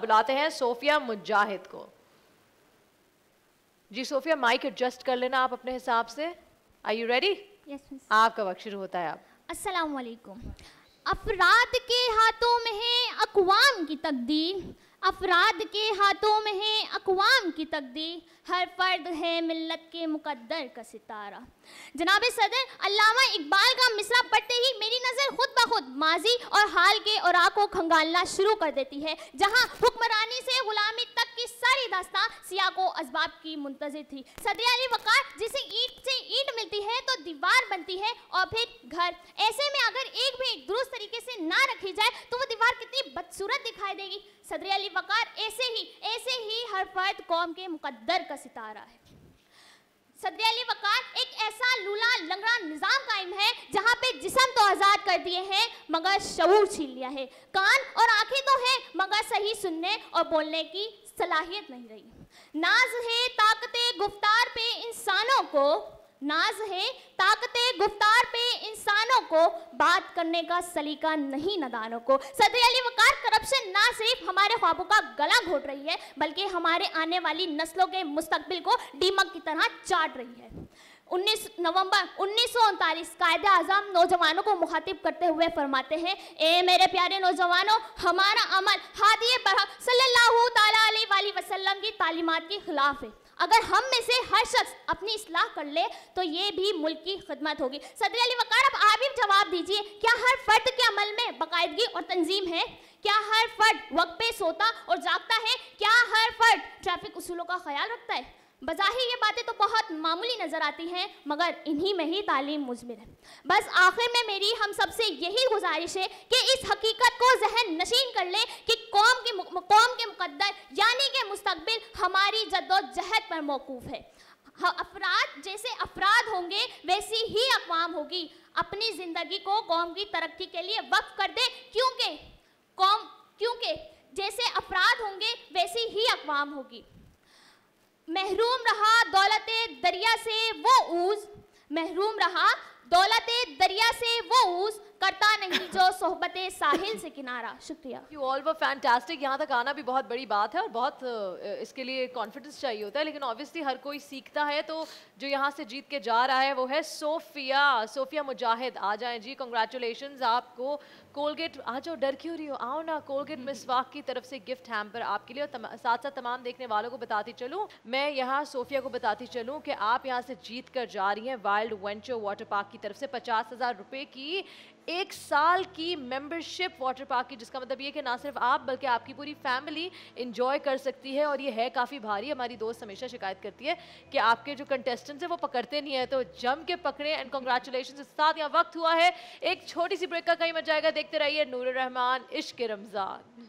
बुलाते हैं सोफिया मुजाहिद को जी सोफिया माइक एडजस्ट कर लेना आप अपने हिसाब से आई यू रेडी आपका वक्त शुरू होता है आप अस्सलाम वालेकुम अफराद के हाथों में है अकवाम की तकदीर अफराद के हाथों में है अकवाम की तकदीर हर फर्द है मिल्लत के मुकद्दर का सितारा जनाब सदर अल्लामा इकबाल का मिसरा पढ़ते ही मेरी नज़र खुद ब खुद माजी और हाल के और को खंगालना शुरू कर देती है जहाँ हुक्मरानी से गुलामी तक की सारी दास्तान सिया को असबाब की मुंतजर थी सदियाली वकार जिसे ईट से ईट मिलती है तो दीवार बनती है और फिर घर ऐसे में अगर एक भी एक दुरुस्त तरीके से ना रखी जाए तो वो दीवार कितनी बदसूरत दिखाई देगी सदर वकार ऐसे ही ऐसे ही हर फर्द कौम के मुकद्दर का सितारा है सदर वकार एक ऐसा लूला लंगड़ा निज़ाम कायम है जहाँ पे जिसम तो आज़ाद कर दिए हैं मगर शऊर छीन लिया है कान और आंखें तो हैं मगर सही सुनने और बोलने की सलाहियत नहीं रही नाज है ताकत गुफ्तार पे इंसानों को नाज है ताकत गुफ्तार पे इंसानों को बात करने का सलीका नहीं नदानों को सदर अली वकार करप्शन ना सिर्फ हमारे ख्वाबों का गला घोट रही है बल्कि हमारे आने वाली नस्लों के मुस्तबिल को डीमक की तरह चाट रही है 19 नवंबर उन्नीस सौ कायद आज़म नौजवानों को मुखातिब करते हुए फरमाते हैं ए मेरे प्यारे नौजवानों हमारा अमल हादी बरहक सल्लल्लाहु वसल्लम की तालीमत के ख़िलाफ़ है अगर हम में से हर शख्स अपनी इसलाह कर ले तो ये भी मुल्क की खदमत होगी सदर अली वकार अब आप ही जवाब दीजिए क्या हर फर्द के अमल में बाकायदगी और तंजीम है क्या हर फर्द वक्त पे सोता और जागता है क्या हर फर्द ट्रैफिक उसूलों का ख्याल रखता है बज़ाहिर ये बातें तो बहुत मामूली नज़र आती हैं मगर इन्हीं में ही तालीम मुजमिर है बस आखिर में मेरी हम सबसे यही गुजारिश है कि इस हकीकत को जहन नशीन कर लें कि कौम के कौम के मुकद्दर यानी कि मुस्तबिल हमारी जद्दोजहद पर मौकूफ़ है अफराद जैसे अफराद होंगे वैसी ही अकवाम होगी अपनी ज़िंदगी को कौम की तरक्की के लिए वक्फ कर दे क्योंकि कौम क्योंकि जैसे अफराद होंगे वैसी ही अकवाम होगी महरूम रहा दौलत दरिया से वो ऊज महरूम रहा दौलत दरिया से वो उस करता नहीं जो सोहबत साहिल से किनारा शुक्रिया यू ऑल वर फैंटास्टिक यहाँ तक आना भी बहुत बड़ी बात है और बहुत इसके लिए कॉन्फिडेंस चाहिए होता है लेकिन ऑब्वियसली हर कोई सीखता है तो जो यहाँ से जीत के जा रहा है वो है सोफिया सोफिया मुजाहिद आ जाए जी कंग्रेचुलेशन आपको कोलगेट आ जाओ डर क्यों रही हो आओ ना कोलगेट मिस वाक की तरफ से गिफ्ट हैम्पर आपके लिए और तम, साथ साथ तमाम देखने वालों को बताती चलूँ मैं यहाँ सोफिया को बताती चलूँ कि आप यहाँ से जीत कर जा रही हैं वाइल्ड वेंचर वाटर पार्क की तरफ से पचास हज़ार रुपए की एक साल की मेंबरशिप वाटर पार्क की जिसका मतलब ये कि ना सिर्फ आप बल्कि आपकी पूरी फैमिली इंजॉय कर सकती है और ये है काफ़ी भारी हमारी दोस्त हमेशा शिकायत करती है कि आपके जो कंटेस्टेंट्स हैं वो पकड़ते नहीं है तो जम के पकड़े एंड कॉन्ग्रेचुलेशन इस साथ यहाँ वक्त हुआ है एक छोटी सी ब्रेक का कहीं मत जाएगा देखते रहिए नूर रहमान इश्क रमज़ान